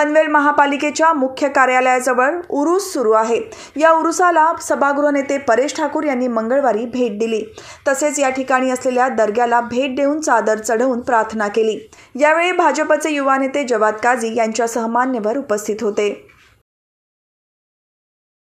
पनवेल महापालिकेच्या मुख्य कार्यालयाजवळ उरूस सुरू आहे या उरुसाला सभागृह नेते परेश ठाकूर यांनी मंगळवारी भेट दिली तसेच या ठिकाणी असलेल्या दर्ग्याला भेट देऊन चादर चढवून प्रार्थना केली यावेळी भाजपचे युवा नेते जवाद काझी यांच्या मान्यवर उपस्थित होते